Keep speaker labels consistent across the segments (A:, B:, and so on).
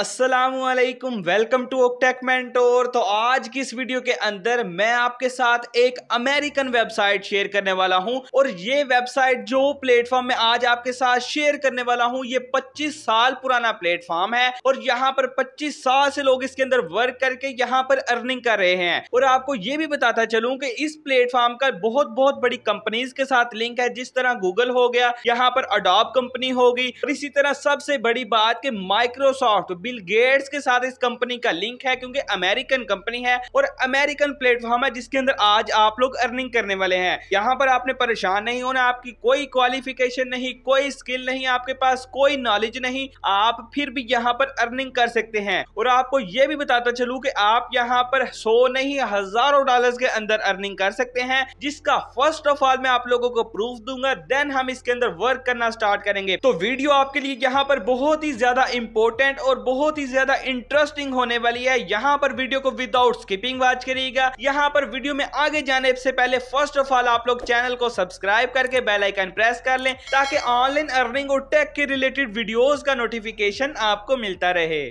A: असलकुम welcome to ओकटेक mentor तो आज की इस वीडियो के अंदर मैं आपके साथ एक अमेरिकन वेबसाइट शेयर करने वाला हूं और ये वेबसाइट जो प्लेटफॉर्म में आज आपके साथ शेयर करने वाला हूं ये 25 साल पुराना प्लेटफॉर्म है और यहां पर 25 साल से लोग इसके अंदर वर्क करके यहां पर अर्निंग कर रहे हैं और आपको ये भी बताता चलूँ की इस प्लेटफॉर्म का बहुत बहुत बड़ी कंपनीज के साथ लिंक है जिस तरह गूगल हो गया यहाँ पर अडॉप कंपनी होगी और इसी तरह सबसे बड़ी बात की माइक्रोसॉफ्ट बिल गेट्स के साथ इस कंपनी का लिंक है क्योंकि अमेरिकन कंपनी है और अमेरिकन प्लेटफॉर्म है जिसके अंदर आज आप लोग अर्निंग करने वाले हैं यहाँ पर आपने परेशान नहीं होना आपकी कोई क्वालिफिकेशन नहीं कोई स्किल नहीं आपके पास कोई नॉलेज नहीं आप फिर भी यहाँ पर अर्निंग कर सकते हैं और आपको ये भी बताता चलू की आप यहाँ पर सो नहीं हजारों डॉलर के अंदर अर्निंग कर सकते हैं जिसका फर्स्ट ऑफ ऑल मैं आप लोगों को प्रूफ दूंगा देन हम इसके अंदर वर्क करना स्टार्ट करेंगे तो वीडियो आपके लिए यहाँ पर बहुत ही ज्यादा इंपॉर्टेंट और बहुत बहुत ही ज्यादा इंटरेस्टिंग होने वाली है यहाँ पर वीडियो को विदाउट स्किपिंग वॉच करिएगा यहाँ पर वीडियो में आगे जाने से पहले फर्स्ट ऑफ ऑल आप लोग चैनल को सब्सक्राइब करके बेलाइकन प्रेस कर लें ताकि ऑनलाइन अर्निंग और टेक के रिलेटेड वीडियोज का नोटिफिकेशन आपको मिलता रहे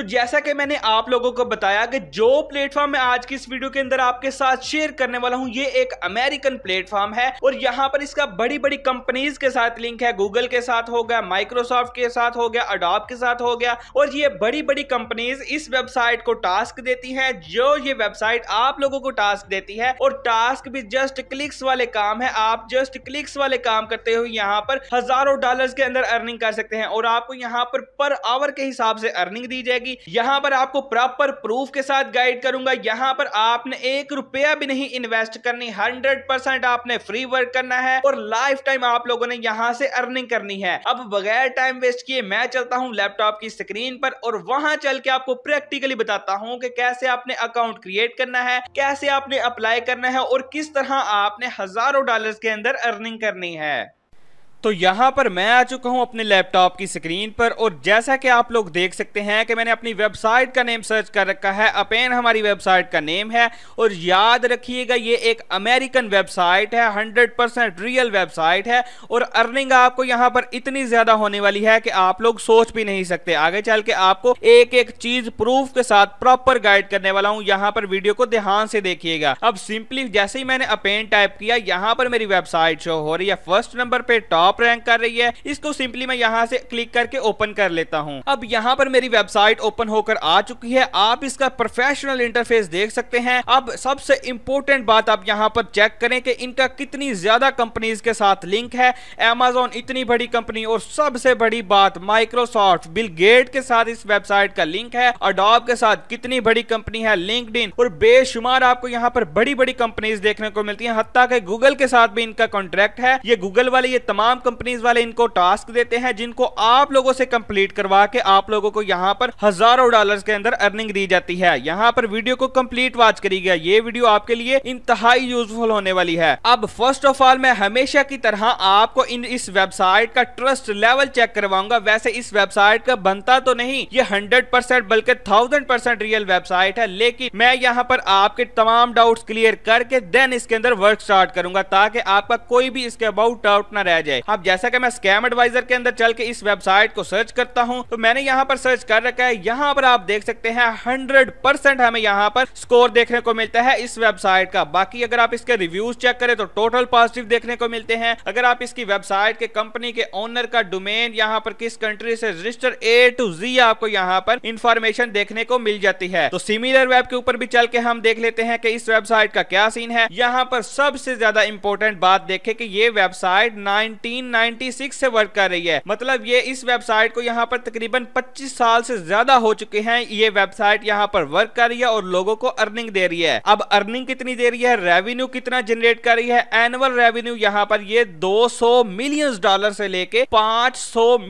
A: तो जैसा कि मैंने आप लोगों को बताया कि जो प्लेटफॉर्म मैं आज की इस वीडियो के अंदर आपके साथ शेयर करने वाला हूं ये एक अमेरिकन प्लेटफॉर्म है और यहां पर इसका बड़ी बड़ी कंपनीज के साथ लिंक है गूगल के साथ हो गया माइक्रोसॉफ्ट के साथ हो गया अडॉप के साथ हो गया और ये बड़ी बड़ी कंपनीज इस वेबसाइट को टास्क देती है जो ये वेबसाइट आप लोगों को टास्क देती है और टास्क भी जस्ट क्लिक्स वाले काम है आप जस्ट क्लिक्स वाले काम करते हुए यहाँ पर हजारों डॉलर के अंदर अर्निंग कर सकते हैं और आपको यहाँ पर पर आवर के हिसाब से अर्निंग दी जाएगी जाएगी यहाँ पर आपको प्रॉपर प्रूफ के साथ गाइड करूंगा यहाँ पर आपने एक रुपया भी नहीं इन्वेस्ट करनी हंड्रेड परसेंट आपने फ्री वर्क करना है और लाइफ टाइम आप लोगों ने यहाँ से अर्निंग करनी है अब बगैर टाइम वेस्ट किए मैं चलता हूँ लैपटॉप की स्क्रीन पर और वहां चल के आपको प्रैक्टिकली बताता हूँ कि कैसे आपने अकाउंट क्रिएट करना है कैसे आपने अप्लाई करना है और किस तरह आपने हजारों डॉलर के अंदर अर्निंग करनी है तो यहाँ पर मैं आ चुका हूँ अपने लैपटॉप की स्क्रीन पर और जैसा कि आप लोग देख सकते हैं कि मैंने अपनी वेबसाइट का नेम सर्च कर रखा है अपेन हमारी वेबसाइट का नेम है और याद रखिएगा ये एक अमेरिकन वेबसाइट है 100% रियल वेबसाइट है और अर्निंग आपको यहाँ पर इतनी ज़्यादा होने वाली है कि आप लोग सोच भी नहीं सकते आगे चल के आपको एक एक चीज़ प्रूफ के साथ प्रॉपर गाइड करने वाला हूँ यहाँ पर वीडियो को ध्यान से देखिएगा अब सिंपली जैसे ही मैंने अपेन टाइप किया यहाँ पर मेरी वेबसाइट शो हो रही है फर्स्ट नंबर पर टॉप टॉप रैंक कर रही है इसको सिंपली मैं यहाँ से क्लिक करके ओपन कर लेता हूँ अब यहाँ पर मेरी वेबसाइट ओपन होकर आ चुकी है आप इसका प्रोफेशनल इंटरफेस देख सकते हैं अब सबसे इंपॉर्टेंट बात आप यहाँ पर चेक करें कि इनका कितनी ज्यादा कंपनीज के साथ लिंक है एमेजोन इतनी बड़ी कंपनी और सबसे बड़ी बात माइक्रोसॉफ्ट बिल गेट के साथ इस वेबसाइट का लिंक है अडॉप के साथ कितनी बड़ी कंपनी है लिंकड और बेशुमार आपको यहाँ पर बड़ी बड़ी कंपनीज देखने को मिलती है हत्या के गूगल के साथ भी इनका कॉन्ट्रैक्ट है ये गूगल वाले ये तमाम कंपनीज वाले इनको टास्क देते हैं जिनको आप लोगों से कंप्लीट करवा के आप लोगों को यहाँ पर हजारों डॉलर के अंदर अर्निंग दी जाती है यहाँ पर वीडियो को कंप्लीट वॉच करिएगा ये वीडियो आपके लिए इंतहाई यूजफुल होने वाली है अब फर्स्ट ऑफ ऑल मैं हमेशा की तरह आपको इन इस वेबसाइट का ट्रस्ट लेवल चेक करवाऊंगा वैसे इस वेबसाइट का बनता तो नहीं ये हंड्रेड परसेंट बल्कि थाउजेंड परसेंट रियल वेबसाइट है लेकिन मैं यहाँ पर आपके तमाम डाउट्स क्लियर करके देन इसके अंदर वर्क स्टार्ट करूंगा ताकि आपका कोई भी इसके अबाउट डाउट ना रह जाए अब जैसा कि मैं स्कैम एडवाइजर के अंदर चल के इस वेबसाइट को सर्च करता हूँ तो मैंने यहाँ पर सर्च कर रखा है यहाँ पर आप देख सकते हैं हंड्रेड परसेंट हमें यहाँ पर स्कोर देखने को मिलता है इस वेबसाइट का बाकी अगर आप इसके रिव्यूज चेक करें तो टोटल पॉजिटिव देखने को मिलते हैं अगर आप इसकी वेबसाइट के कंपनी के ओनर का डोमेन यहाँ पर किस कंट्री से रजिस्टर ए टू जी आपको यहाँ पर इंफॉर्मेशन देखने को मिल जाती है तो सिमिलर वेब के ऊपर भी चल के हम देख लेते हैं कि इस वेबसाइट का क्या सीन है यहाँ पर सबसे ज्यादा इंपॉर्टेंट बात देखे की ये वेबसाइट नाइनटीन 1996 से वर्क कर रही है मतलब ये इस वेबसाइट को यहाँ पर तकरीबन 25 साल से ज्यादा हो चुके हैं ये वेबसाइट यहाँ पर वर्क कर रही है और लोगों को अर्निंग दे रही है अब अर्निंग कितनी दे रही है रेवेन्यू कितना जनरेट कर रही है एनुअल रेवेन्यू यहाँ पर ये दो मिलियंस डॉलर से लेके पांच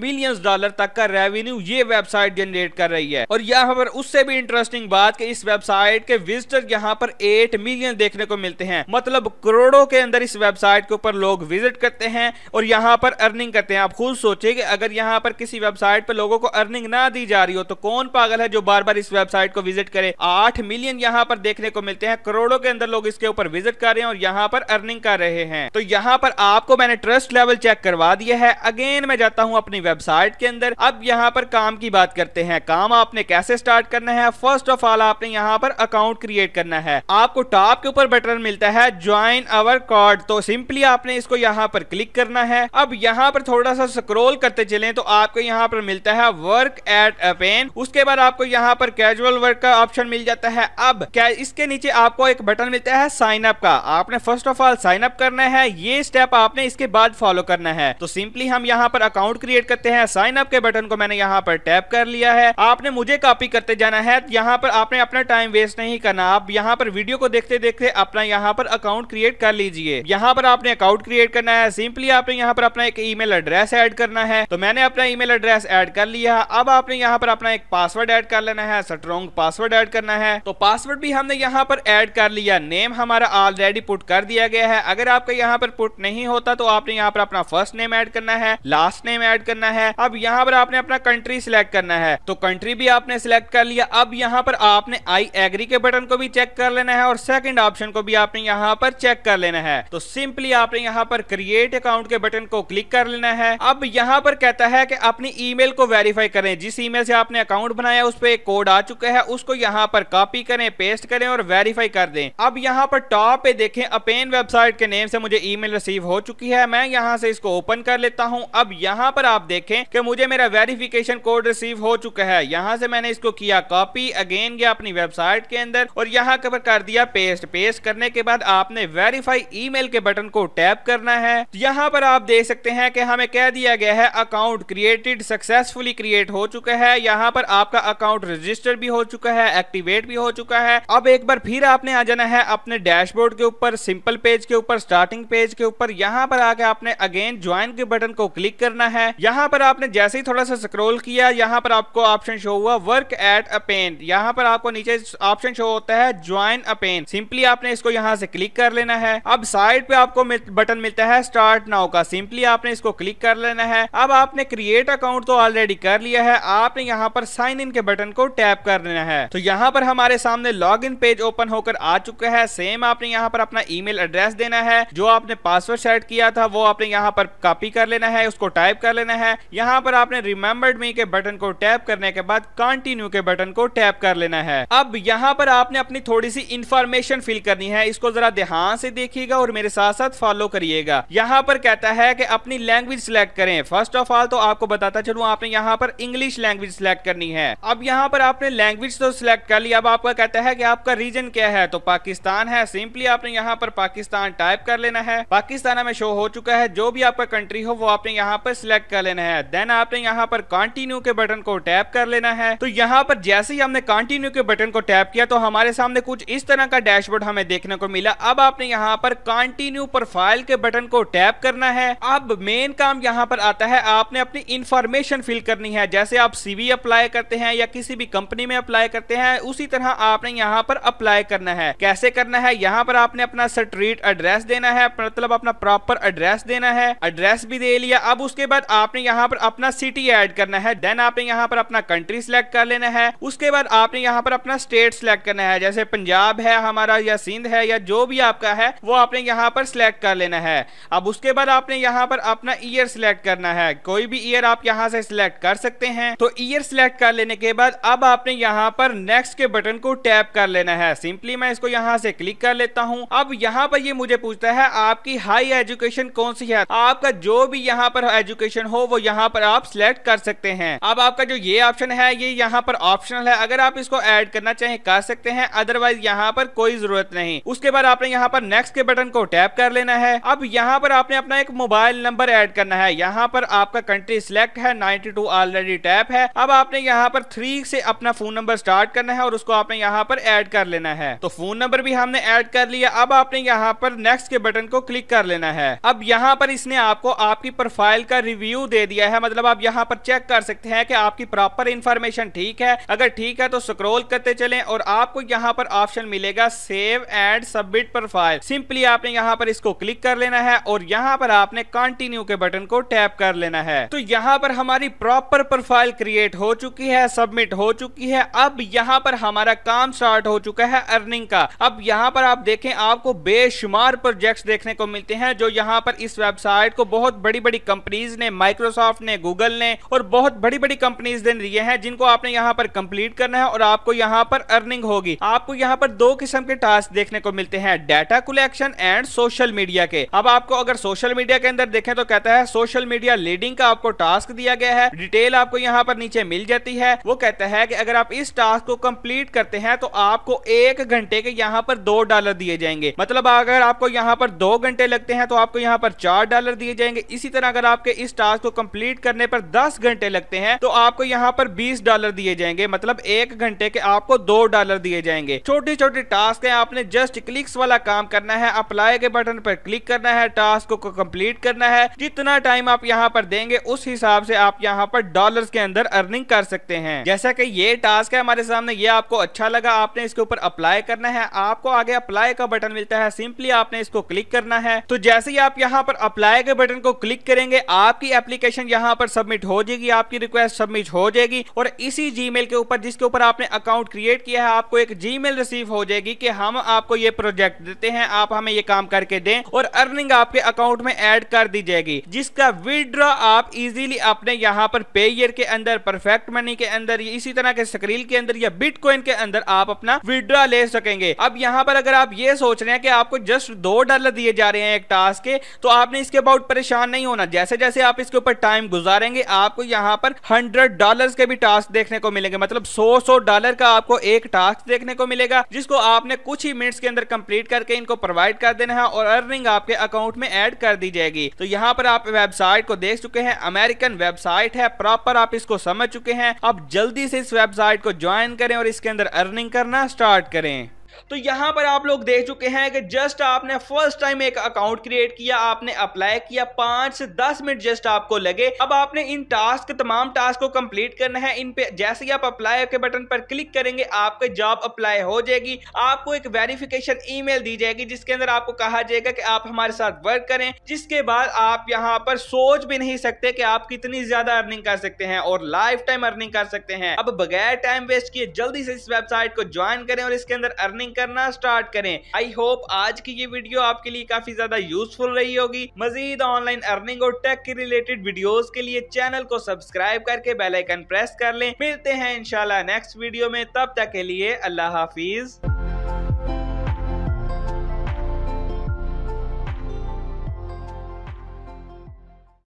A: मिलियंस डॉलर तक का रेवेन्यू ये वेबसाइट जनरेट कर रही है और यहाँ पर उससे भी इंटरेस्टिंग बात की इस वेबसाइट के विजिटर यहाँ पर एट मिलियन देखने को मिलते हैं मतलब करोड़ों के अंदर इस वेबसाइट के ऊपर लोग विजिट करते हैं और यहाँ यहाँ पर अर्निंग करते हैं आप खुद सोचिए कि अगर यहाँ पर किसी वेबसाइट पर लोगों को अर्निंग ना दी जा रही हो तो कौन पागल है जो बार बार इस वेबसाइट को विजिट करे आठ मिलियन यहाँ पर देखने को मिलते हैं करोड़ों के अंदर लोग इसके ऊपर विजिट कर रहे हैं और यहाँ पर अर्निंग कर रहे हैं तो यहाँ पर आपको मैंने ट्रस्ट लेवल चेक करवा दिया है अगेन मैं जाता हूँ अपनी वेबसाइट के अंदर अब यहाँ पर काम की बात करते हैं काम आपने कैसे स्टार्ट करना है फर्स्ट ऑफ ऑल आपने यहाँ पर अकाउंट क्रिएट करना है आपको टॉप के ऊपर बटन मिलता है ज्वाइन अवर कार्ड तो सिंपली आपने इसको यहाँ पर क्लिक करना है अब यहाँ पर थोड़ा सा स्क्रोल करते चले तो आपको यहाँ पर मिलता है वर्क एट अ पेन उसके बाद आपको यहाँ पर कैजुअल वर्क का ऑप्शन मिल जाता है अब इसके नीचे आपको एक बटन मिलता है साइन अप का आपने first of all sign up करना है ये स्टेप आपने इसके बाद फॉलो करना है तो सिंपली हम यहाँ पर अकाउंट क्रिएट करते हैं साइन अप के बटन को मैंने यहाँ पर टैप कर लिया है आपने मुझे कॉपी करते जाना है यहाँ पर आपने अपना टाइम वेस्ट नहीं करना आप यहाँ पर वीडियो को देखते देखते अपना यहाँ पर अकाउंट क्रिएट कर लीजिए यहाँ पर आपने अकाउंट क्रिएट करना है सिंपली आपने यहाँ यहाँ पर अपना एक ईमेल एड्रेस ऐड करना है तो मैंने अपना ईमेल एड्रेस ऐड कर लिया अब आपने यहाँ पर अपना एक पासवर्ड ऐड कर लेना है स्ट्रॉन्ग पासवर्ड ऐड करना है तो पासवर्ड भी हमने यहाँ पर ऐड कर लिया नेम हमारा ऑलरेडी पुट कर दिया गया है अगर आपका यहाँ पर पुट नहीं होता तो आपने यहाँ पर अपना फर्स्ट नेम ऐड करना है लास्ट नेम ऐड करना है अब यहाँ पर आपने अपना कंट्री सिलेक्ट करना है तो कंट्री भी आपने सिलेक्ट कर लिया अब यहाँ पर आपने आई एग्री के बटन को भी चेक कर लेना है और सेकंड ऑप्शन को भी आपने यहाँ पर चेक कर लेना है तो सिंपली आपने यहाँ पर क्रिएट अकाउंट के बटन बटन को क्लिक कर लेना है अब यहाँ पर कहता है कि अपनी ईमेल को वेरीफाई करें जिस ईमेल से आपने अकाउंट बनाया उस पर एक कोड आ चुका है उसको यहाँ पर कॉपी करें पेस्ट करें और वेरीफाई कर दें अब यहाँ पर टॉप पे देखें अपेन वेबसाइट के नेम से मुझे ईमेल रिसीव हो चुकी है मैं यहाँ से इसको ओपन कर लेता हूँ अब यहाँ पर आप देखें कि मुझे मेरा वेरिफिकेशन कोड रिसीव हो चुका है यहाँ से मैंने इसको किया कॉपी अगेन गया अपनी वेबसाइट के अंदर और यहाँ कवर कर दिया पेस्ट पेस्ट करने के बाद आपने वेरीफाई ईमेल के बटन को टैप करना है यहाँ पर आप देख सकते हैं कि हमें कह दिया गया है अकाउंट क्रिएटेड सक्सेसफुली क्रिएट हो चुका है यहाँ पर आपका अकाउंट रजिस्टर भी हो चुका है एक्टिवेट भी हो चुका है अब एक बार फिर आपने आ जाना है अपने डैशबोर्ड के ऊपर सिंपल पेज के ऊपर स्टार्टिंग पेज के ऊपर यहाँ पर आके आपने अगेन ज्वाइन के बटन को क्लिक करना है यहाँ पर आपने जैसे ही थोड़ा सा स्क्रोल किया यहाँ पर आपको ऑप्शन शो हुआ वर्क एट अ पेन यहाँ पर आपको नीचे ऑप्शन शो होता है ज्वाइन अ पेन सिंपली आपने इसको यहाँ से क्लिक कर लेना है अब साइड पे आपको बटन मिलता है स्टार्ट नाउ का सिंपली आपने इसको क्लिक कर लेना है अब आपने क्रिएट अकाउंट तो ऑलरेडी कर लिया है आपने यहाँ पर साइन इन के बटन को टैप कर लेना है तो यहाँ पर हमारे सामने लॉग इन पेज ओपन होकर आ चुका है सेम आपने यहाँ पर अपना ई एड्रेस देना है जो आपने पासवर्ड सेट किया था वो आपने यहाँ पर कॉपी कर लेना है उसको टाइप कर लेना है यहाँ पर आपने रिमेम्बर्ड मी के बटन को टैप करने के बाद कंटिन्यू के बटन को टैप कर लेना है अब यहाँ पर आपने अपनी थोड़ी सी इंफॉर्मेशन फिल करनी है इसको जरा ध्यान से देखिएगा और मेरे साथ साथ फॉलो करिएगा यहाँ पर कहता है है कि अपनी लैंग्वेज सिलेक्ट करें फर्स्ट ऑफ ऑल तो आपको बताता चलू आपने यहाँ पर इंग्लिश लैंग्वेज सिलेक्ट करनी है अब यहाँ पर आपने लैंग्वेज तो सिलेक्ट कर ली अब आपका कहता है कि आपका रीजन क्या है तो पाकिस्तान है सिंपली आपने यहाँ पर पाकिस्तान टाइप कर लेना है पाकिस्तान में शो हो चुका है जो भी आपका कंट्री हो वो आपने यहाँ पर सिलेक्ट कर लेना है देन आपने यहाँ पर कॉन्टिन्यू के बटन को टैप कर लेना है तो यहाँ पर जैसे ही हमने कॉन्टिन्यू के बटन को टैप किया तो हमारे सामने कुछ इस तरह का डैशबोर्ड हमें देखने को मिला अब आपने यहाँ पर कंटिन्यू प्रोफाइल के बटन को टैप करना है अब मेन काम यहाँ पर आता है आपने अपनी इंफॉर्मेशन फिल करनी है जैसे आप सीवी अप्लाई करते हैं या किसी भी कंपनी में अप्लाई करते हैं उसी तरह आपने यहाँ पर अप्लाई करना है कैसे करना है यहाँ पर आपने अपना स्ट्रीट एड्रेस देना है मतलब अपना प्रॉपर एड्रेस देना है एड्रेस भी दे लिया अब उसके बाद आपने यहाँ पर अपना सिटी एड करना है देन आपने यहाँ पर अपना कंट्री सिलेक्ट कर लेना है उसके बाद आपने यहाँ पर अपना स्टेट सिलेक्ट करना है जैसे पंजाब है हमारा या सिंध है या जो भी आपका है वो आपने यहाँ पर सिलेक्ट कर लेना है अब उसके बाद आपने यहाँ पर अपना ईयर सिलेक्ट करना है कोई भी ईयर आप यहाँ से सिलेक्ट कर सकते हैं तो ईयर सिलेक्ट कर लेने के बाद अब आपने यहाँ पर नेक्स्ट के बटन को टैप कर लेना है सिंपली मैं इसको यहाँ से क्लिक कर लेता हूँ अब यहाँ पर ये मुझे पूछता है आपकी हाई एजुकेशन कौन सी है आपका जो भी यहाँ पर एजुकेशन हो वो यहाँ पर आप सिलेक्ट कर सकते हैं अब आपका जो ये ऑप्शन है ये यहाँ पर ऑप्शनल है अगर आप इसको एड करना चाहें कर सकते हैं अदरवाइज यहाँ पर कोई जरूरत नहीं उसके बाद आपने यहाँ पर नेक्स्ट के बटन को टैप कर लेना है अब यहाँ पर आपने अपना एक मोबाइल मोबाइल नंबर ऐड करना है यहाँ पर आपका कंट्री सिलेक्ट है 92 ऑलरेडी टैप है अब आपने यहाँ पर थ्री से अपना फोन नंबर स्टार्ट करना है और उसको आपने यहाँ पर ऐड कर लेना है तो फोन नंबर भी हमने ऐड कर लिया अब आपने यहाँ पर नेक्स्ट के बटन को क्लिक कर लेना है अब यहाँ पर इसने आपको आपकी प्रोफाइल का रिव्यू दे दिया है मतलब आप यहाँ पर चेक कर सकते हैं की आपकी प्रॉपर इन्फॉर्मेशन ठीक है अगर ठीक है तो स्क्रोल करते चले और आपको यहाँ पर ऑप्शन मिलेगा save and submit profile simply आपने यहाँ पर इसको क्लिक कर लेना है और यहाँ पर आपने आपने कंटिन्यू के बटन को टैप कर लेना है तो यहाँ पर हमारी प्रॉपर प्रोफाइल क्रिएट हो चुकी है सबमिट हो चुकी है अब यहाँ पर हमारा काम स्टार्ट हो चुका है अर्निंग का अब यहाँ पर आप देखें आपको बेशुमार प्रोजेक्ट देखने को मिलते हैं जो यहाँ पर इस वेबसाइट को बहुत बड़ी बड़ी कंपनीज ने माइक्रोसॉफ्ट ने गूगल ने और बहुत बड़ी बड़ी कंपनीज ने दिए हैं जिनको आपने यहाँ पर कंप्लीट करना है और आपको यहाँ पर अर्निंग होगी आपको यहाँ पर दो किस्म के टास्क देखने को मिलते हैं data collection and social media के अब आपको अगर सोशल मीडिया के अंदर देखें तो कहता है सोशल मीडिया लीडिंग का आपको टास्क दिया गया है डिटेल आपको यहाँ पर नीचे मिल जाती है वो कहता है कि अगर आप इस टास्क को कंप्लीट करते हैं तो आपको एक घंटे के यहाँ पर दो डॉलर दिए जाएंगे मतलब अगर आपको यहाँ पर दो घंटे लगते हैं तो आपको यहाँ पर चार डॉलर दिए जाएंगे इसी तरह अगर आपके इस टास्क को कम्प्लीट करने पर दस घंटे लगते हैं तो आपको यहाँ पर बीस डॉलर दिए जाएंगे मतलब एक घंटे के आपको दो डॉलर दिए जाएंगे छोटी छोटी टास्क है आपने जस्ट क्लिक्स वाला काम करना है अप्लाई के बटन पर क्लिक करना है टास्क को कंप्लीट कंप्लीट करना है जितना टाइम आप यहाँ पर देंगे उस हिसाब से आप यहाँ पर डॉलर के अंदर अर्निंग कर सकते हैं जैसा की ये टास्क है हमारे सामने ये आपको अच्छा लगा आपने इसके ऊपर अप्लाई करना है आपको आगे अप्लाई का बटन मिलता है सिंपली आपने इसको क्लिक करना है तो जैसे ही आप यहाँ पर अप्लाई के बटन को क्लिक करेंगे आपकी एप्लीकेशन यहाँ पर सबमिट हो जाएगी आपकी रिक्वेस्ट सबमिट हो जाएगी और इसी जीमेल के ऊपर जिसके ऊपर आपने अकाउंट क्रिएट किया है आपको एक जीमेल रिसीव हो जाएगी कि हम आपको ये प्रोजेक्ट देते हैं आप हमें ये काम करके दें और अर्निंग आपके अकाउंट में एड कर दी जाएगी जिसका विदड्रॉ आप इजीली अपने यहाँ पर पेयर के अंदर परफेक्ट मनी के अंदर इसी तरह के स्क्रील के अंदर या बिटकॉइन के अंदर आप अपना विदड्रॉ ले सकेंगे अब यहाँ पर अगर आप ये सोच रहे हैं कि आपको जस्ट दो डॉलर दिए जा रहे हैं एक टास्क के तो आपने इसके अबाउट परेशान नहीं होना जैसे जैसे आप इसके ऊपर टाइम गुजारेंगे आपको यहाँ पर हंड्रेड डॉलर के भी टास्क देखने को मिलेंगे मतलब सौ सौ डॉलर का आपको एक टास्क देखने को मिलेगा जिसको आपने कुछ ही मिनट्स के अंदर कंप्लीट करके इनको प्रोवाइड कर देना है और अर्निंग आपके अकाउंट में ऐड कर दी जाएगी जाएगी तो यहाँ पर आप वेबसाइट को देख चुके हैं अमेरिकन वेबसाइट है प्रॉपर आप इसको समझ चुके हैं अब जल्दी से इस वेबसाइट को ज्वाइन करें और इसके अंदर अर्निंग करना स्टार्ट करें तो यहाँ पर आप लोग देख चुके हैं कि जस्ट आपने फर्स्ट टाइम एक अकाउंट क्रिएट किया आपने अप्लाई किया पांच से दस मिनट जस्ट आपको लगे अब आपने इन टास्क तमाम टास्क को कंप्लीट करना है इन पे जैसे ही आप अप्लाई के बटन पर क्लिक करेंगे आपके जॉब अप्लाई हो जाएगी आपको एक वेरिफिकेशन ईमेल दी जाएगी जिसके अंदर आपको कहा जाएगा कि आप हमारे साथ वर्क करें जिसके बाद आप यहाँ पर सोच भी नहीं सकते कि आप कितनी ज्यादा अर्निंग कर सकते हैं और लाइफ टाइम अर्निंग कर सकते हैं अब बगैर टाइम वेस्ट किए जल्दी से इस वेबसाइट को ज्वाइन करें और इसके अंदर अर्निंग ट्रेडिंग करना स्टार्ट करें आई होप आज की ये वीडियो आपके लिए काफी ज्यादा यूजफुल रही होगी मजीद ऑनलाइन अर्निंग और टेक के रिलेटेड वीडियोस के लिए चैनल को सब्सक्राइब करके बेलाइकन प्रेस कर लें मिलते हैं इनशाला नेक्स्ट वीडियो में तब तक के लिए अल्लाह हाफिज़